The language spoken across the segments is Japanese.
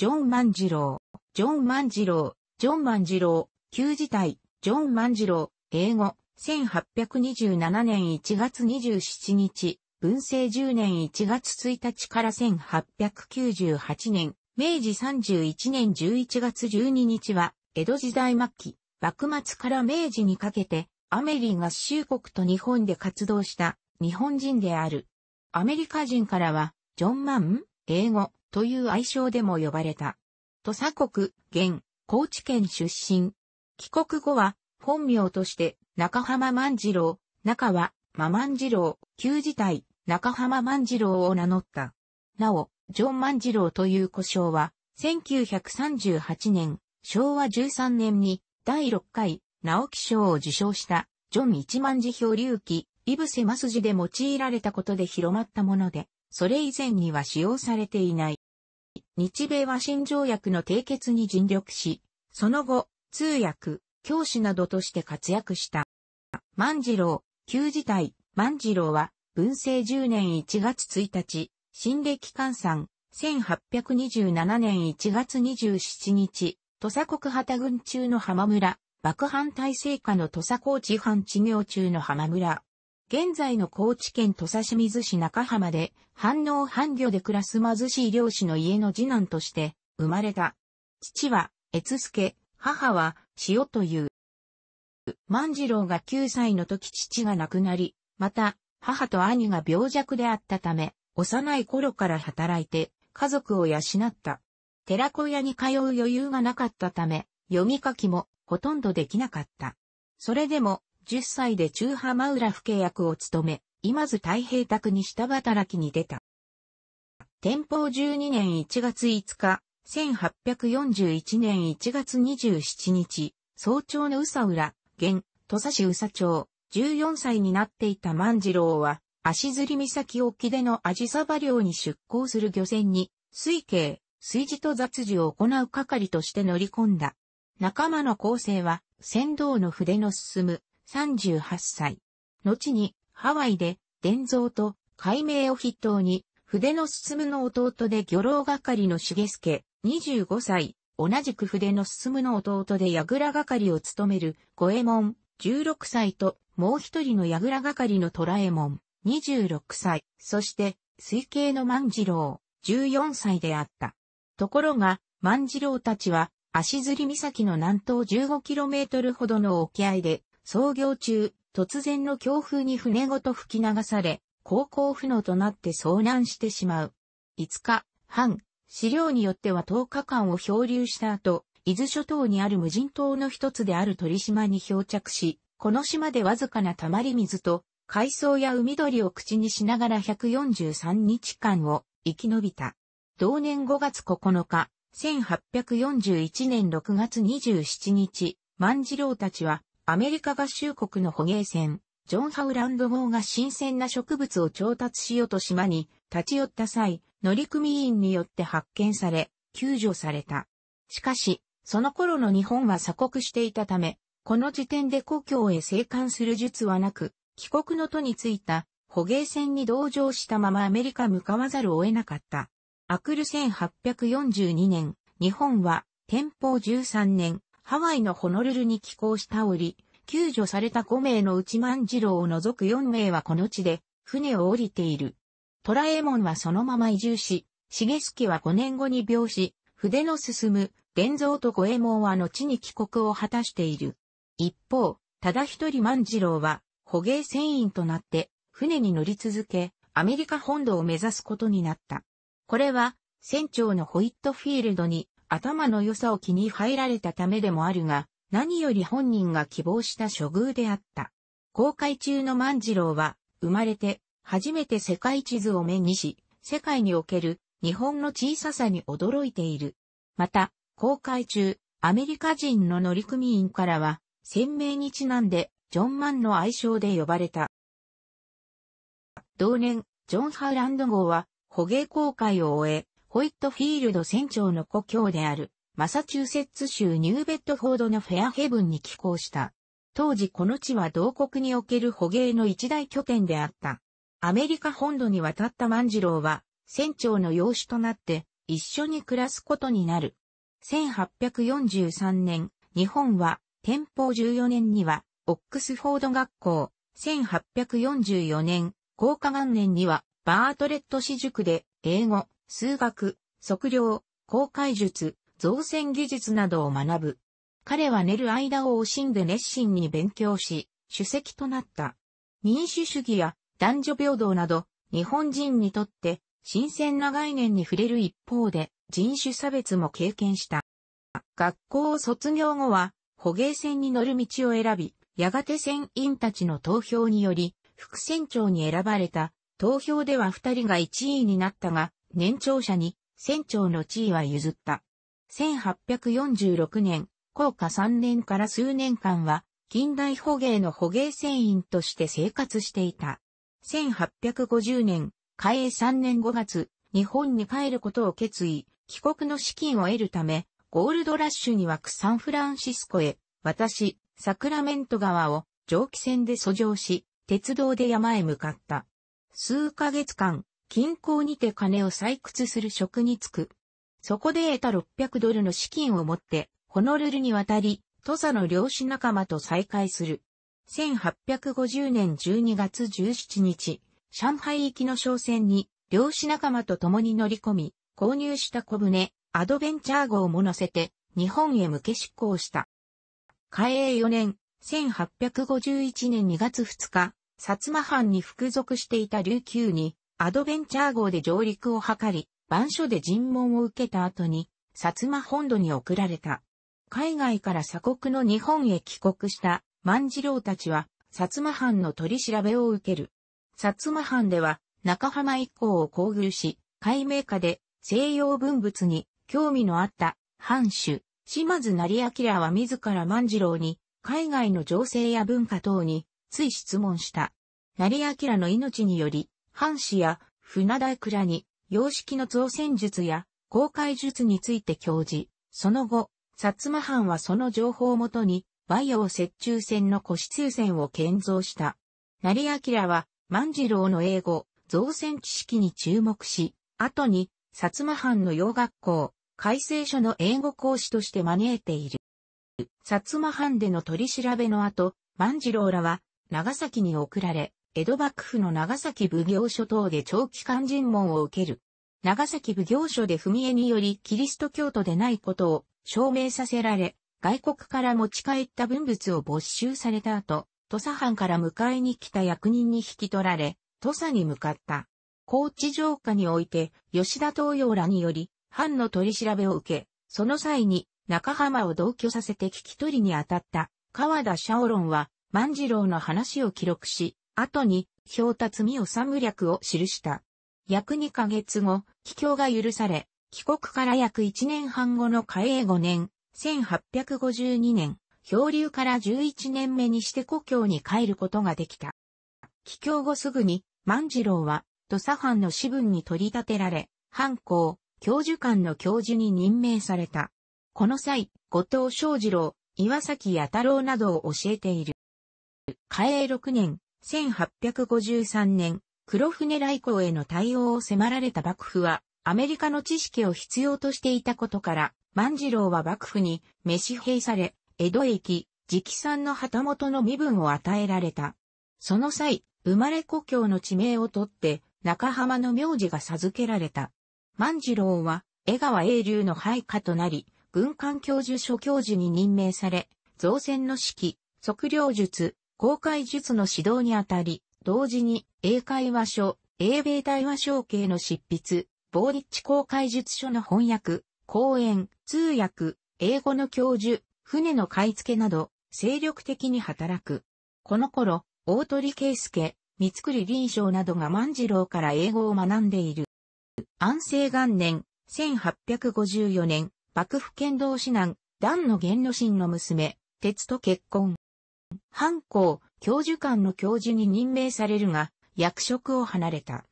ジョン万次郎、ジョン万次郎、ジョン万次郎、旧字体、ジョン万次郎、英語、1827年1月27日、文政10年1月1日から1898年、明治31年11月12日は、江戸時代末期、幕末から明治にかけて、アメリ合衆国と日本で活動した日本人である。アメリカ人からは、ジョン・マン、英語、という愛称でも呼ばれた。土佐国、現、高知県出身。帰国後は、本名として、中浜万次郎、中は、ま万次郎、旧時代、中浜万次郎を名乗った。なお、ジョン万次郎という故障は、1938年、昭和13年に、第6回、直木賞を受賞した、ジョン一万字表流記、イブセマスジで用いられたことで広まったもので、それ以前には使用されていない。日米和親条約の締結に尽力し、その後、通訳、教師などとして活躍した。万次郎、旧時代、万次郎は、文政10年1月1日、新暦換算、1827年1月27日、土佐国旗軍中の浜村、幕藩体制下の土佐高知藩治行中の浜村、現在の高知県土佐清水市中浜で、反応反魚で暮らす貧しい漁師の家の次男として生まれた。父は、悦助、母は、塩という。万次郎が9歳の時父が亡くなり、また、母と兄が病弱であったため、幼い頃から働いて、家族を養った。寺子屋に通う余裕がなかったため、読み書きもほとんどできなかった。それでも、10歳で中浜浦府契約を務め、今津太平宅に下働きに出た。天保12年1月5日、1841年1月27日、早朝の宇佐浦、現、土佐市宇佐町、14歳になっていた万次郎は、足摺岬沖でのアジサバ漁に出港する漁船に、水系、水事と雑事を行う係として乗り込んだ。仲間の構成は、船頭の筆の進む、38歳。後に、ハワイで、伝蔵と、改名を筆頭に、筆の進の弟で漁老係の茂助、25歳、同じく筆の進の弟で矢倉係を務める、五右衛門、16歳と、もう一人の矢倉係の虎右衛門、26歳、そして、水系の万次郎、14歳であった。ところが、万次郎たちは、足摺岬の南東 15km ほどの沖合で、操業中、突然の強風に船ごと吹き流され、航行不能となって遭難してしまう。5日、半、資料によっては10日間を漂流した後、伊豆諸島にある無人島の一つである鳥島に漂着し、この島でわずかな溜まり水と、海藻や海鳥を口にしながら143日間を生き延びた。同年5月9日、1841年6月27日、万次郎たちはアメリカ合衆国の捕鯨船、ジョン・ハウランド号が新鮮な植物を調達しようと島に立ち寄った際、乗組員によって発見され、救助された。しかし、その頃の日本は鎖国していたため、この時点で故郷へ生還する術はなく、帰国の途についた捕鯨船に同乗したままアメリカ向かわざるを得なかった。アクル1842年、日本は天保13年、ハワイのホノルルに寄港した折、救助された5名のうち万次郎を除く4名はこの地で船を降りている。トラエモンはそのまま移住し、スキは5年後に病死、筆の進む、伝蔵と五右衛門は後に帰国を果たしている。一方、ただ一人万次郎は、捕鯨船員となって、船に乗り続け、アメリカ本土を目指すことになった。これは、船長のホイットフィールドに、頭の良さを気に入られたためでもあるが、何より本人が希望した処遇であった。公開中の万次郎は、生まれて、初めて世界地図を目にし、世界における日本の小ささに驚いている。また、公開中、アメリカ人の乗組員からは、鮮明にちなんで、ジョン・マンの愛称で呼ばれた。同年、ジョン・ハーランド号は、捕鯨航海を終え、ホイットフィールド船長の故郷である、マサチューセッツ州ニューベッドフォードのフェアヘブンに寄港した。当時この地は同国における捕鯨の一大拠点であった。アメリカ本土に渡った万次郎は、船長の養子となって、一緒に暮らすことになる。1843年、日本は、天保14年には、オックスフォード学校、1844年、高科元年には、バートレット私塾で、英語、数学、測量、公開術、造船技術などを学ぶ。彼は寝る間を惜しんで熱心に勉強し、主席となった。民主主義や男女平等など、日本人にとって新鮮な概念に触れる一方で、人種差別も経験した。学校を卒業後は、捕鯨船に乗る道を選び、やがて船員たちの投票により、副船長に選ばれた。投票では二人が一位になったが、年長者に船長の地位は譲った。1846年、高下3年から数年間は、近代捕鯨の捕鯨船員として生活していた。1850年、開営3年5月、日本に帰ることを決意、帰国の資金を得るため、ゴールドラッシュに湧くサンフランシスコへ、私、サクラメント川を蒸気船で遡上し、鉄道で山へ向かった。数ヶ月間、近郊にて金を採掘する職に就く。そこで得た600ドルの資金を持って、ホノルルに渡り、土佐の漁師仲間と再会する。1850年12月17日、上海行きの商船に、漁師仲間と共に乗り込み、購入した小舟、アドベンチャー号も乗せて、日本へ向け出港した。開営4年、1851年2月2日、薩摩藩に服属していた琉球に、アドベンチャー号で上陸を図り、番所で尋問を受けた後に、薩摩本土に送られた。海外から鎖国の日本へ帰国した万次郎たちは、薩摩藩の取り調べを受ける。薩摩藩では、中浜一行を交遇し、解明下で西洋文物に興味のあった藩主、島津成明は自ら万次郎に、海外の情勢や文化等に、つい質問した。成明の命により、藩士や船大倉に洋式の造船術や公開術について教示。その後、薩摩藩はその情報をもとに、バオを折衷船の古通船を建造した。成明は、万次郎の英語、造船知識に注目し、後に、薩摩藩の洋学校、改正書の英語講師として招いている。薩摩藩での取り調べの後、万次郎らは、長崎に送られ、江戸幕府の長崎奉行所等で長期間尋問を受ける。長崎奉行所で踏み絵によりキリスト教徒でないことを証明させられ、外国から持ち帰った文物を没収された後、土佐藩から迎えに来た役人に引き取られ、土佐に向かった。高知城下において、吉田東洋らにより、藩の取り調べを受け、その際に、中浜を同居させて聞き取りに当たった、川田シャオロンは、万次郎の話を記録し、後に、表達御治略を記した。約2ヶ月後、帰郷が許され、帰国から約1年半後の嘉永5年、1852年、漂流から11年目にして故郷に帰ることができた。帰郷後すぐに、万次郎は、土佐藩の支部に取り立てられ、藩校、教授官の教授に任命された。この際、後藤昌次郎、岩崎弥太郎などを教えている。嘉永6年、1853年、黒船来航への対応を迫られた幕府は、アメリカの知識を必要としていたことから、万次郎は幕府に召し兵され、江戸駅、直参の旗本の身分を与えられた。その際、生まれ故郷の地名を取って、中浜の名字が授けられた。万次郎は、江川英流の配下となり、軍艦教授所教授に任命され、造船の指揮、測量術、公開術の指導にあたり、同時に英会話書、英米対話書系の執筆、ボーリッチ公開術書の翻訳、講演、通訳、英語の教授、船の買い付けなど、精力的に働く。この頃、大鳥圭介、三栗林章などが万次郎から英語を学んでいる。安政元年、1854年、幕府剣道指南、段の元の神の娘、鉄と結婚。藩校、教授官の教授に任命されるが、役職を離れた。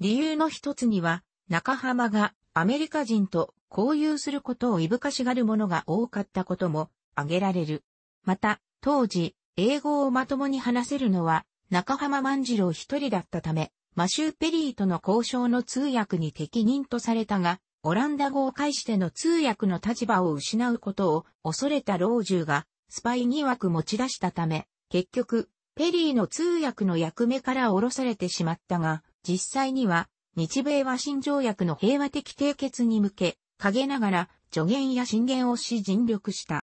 理由の一つには、中浜がアメリカ人と交友することをいぶかしがる者が多かったことも挙げられる。また、当時、英語をまともに話せるのは中浜万次郎一人だったため、マシュー・ペリーとの交渉の通訳に適任とされたが、オランダ語を介しての通訳の立場を失うことを恐れた老中がスパイ疑惑持ち出したため、結局、ペリーの通訳の役目から降ろされてしまったが、実際には、日米和親条約の平和的締結に向け、陰ながら助言や進言をし尽力した。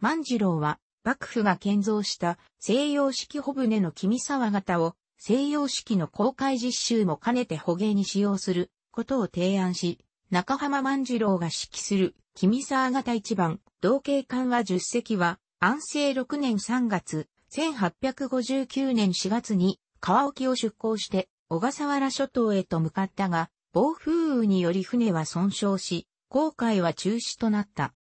万次郎は、幕府が建造した西洋式帆船の君沢型を西洋式の公開実習も兼ねて捕鯨に使用することを提案し、中浜万次郎が指揮する君沢型一番同型艦は10隻は安政6年3月、1859年4月に川沖を出港して小笠原諸島へと向かったが、暴風雨により船は損傷し、航海は中止となった。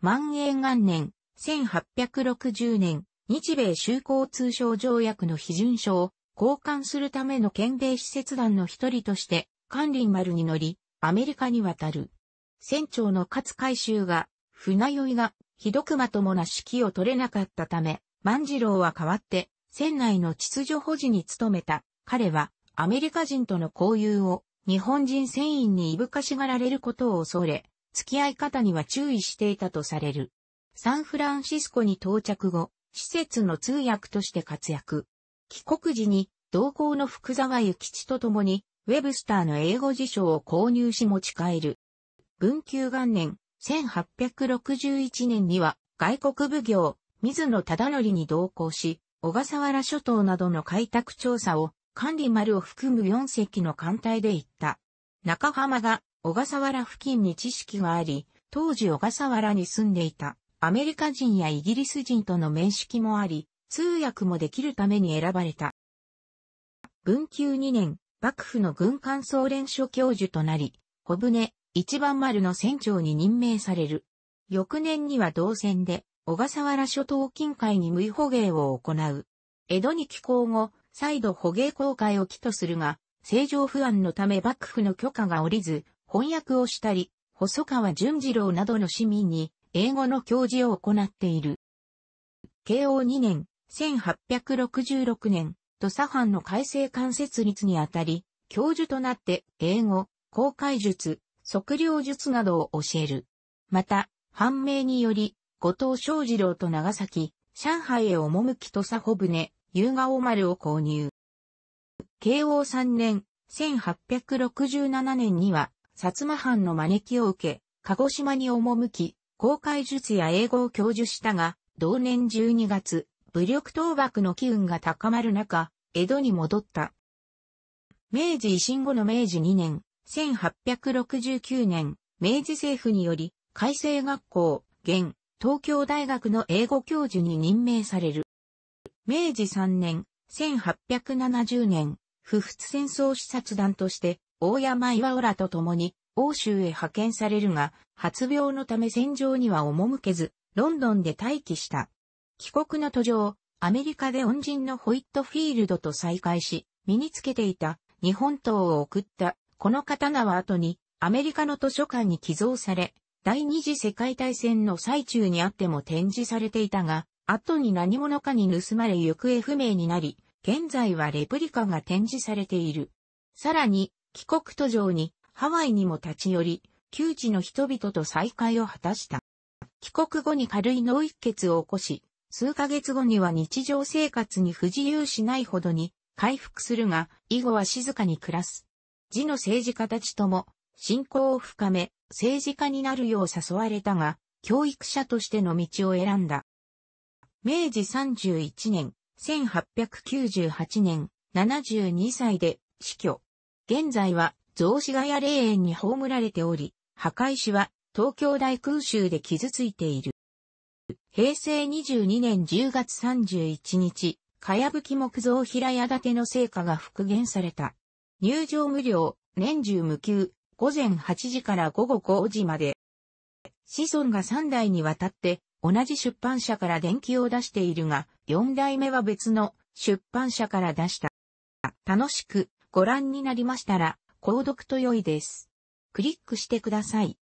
万延元年、1860年、日米修好通商条約の批准書を交換するための県米施設団の一人として、関林丸に乗り、アメリカに渡る。船長の勝海舟が、船酔いがひどくまともな指揮を取れなかったため、万次郎は代わって、船内の秩序保持に努めた。彼は、アメリカ人との交友を、日本人船員にいぶかしがられることを恐れ、付き合い方には注意していたとされる。サンフランシスコに到着後、施設の通訳として活躍。帰国時に、同行の福沢諭吉と共に、ウェブスターの英語辞書を購入し持ち帰る。文久元年、1861年には外国奉行、水野忠則に同行し、小笠原諸島などの開拓調査を管理丸を含む4隻の艦隊で行った。中浜が小笠原付近に知識があり、当時小笠原に住んでいたアメリカ人やイギリス人との面識もあり、通訳もできるために選ばれた。文久2年、幕府の軍艦総連所教授となり、小舟、一番丸の船長に任命される。翌年には同船で、小笠原諸島近海に無意捕鯨を行う。江戸に寄港後、再度捕鯨公開を起とするが、政情不安のため幕府の許可が下りず、翻訳をしたり、細川淳次郎などの市民に、英語の教授を行っている。慶応2年、1866年、土佐藩の改正関節率にあたり、教授となって、英語、公開術、測量術などを教える。また、判明により、後藤昌二郎と長崎、上海へ赴き土佐穂船、夕顔丸を購入。慶応3年、1867年には、薩摩藩の招きを受け、鹿児島に赴き、公開術や英語を教授したが、同年12月、武力倒幕の機運が高まる中、江戸に戻った。明治維新後の明治2年、1869年、明治政府により、改正学校、現、東京大学の英語教授に任命される。明治3年、1870年、不仏戦争視察団として、大山岩浦と共に、欧州へ派遣されるが、発病のため戦場には赴けず、ロンドンで待機した。帰国の途上、アメリカで恩人のホイットフィールドと再会し、身につけていた日本刀を送ったこの刀は後にアメリカの図書館に寄贈され、第二次世界大戦の最中にあっても展示されていたが、後に何者かに盗まれ行方不明になり、現在はレプリカが展示されている。さらに、帰国途上にハワイにも立ち寄り、旧知の人々と再会を果たした。帰国後に軽い脳一血を起こし、数ヶ月後には日常生活に不自由しないほどに回復するが、以後は静かに暮らす。字の政治家たちとも、信仰を深め、政治家になるよう誘われたが、教育者としての道を選んだ。明治31年、1898年、72歳で死去。現在は、雑司ヶ谷霊園に葬られており、墓石は東京大空襲で傷ついている。平成22年10月31日、かやぶき木造平屋建ての成果が復元された。入場無料、年中無休、午前8時から午後5時まで。子孫が3代にわたって同じ出版社から電気を出しているが、4代目は別の出版社から出した。楽しくご覧になりましたら、購読と良いです。クリックしてください。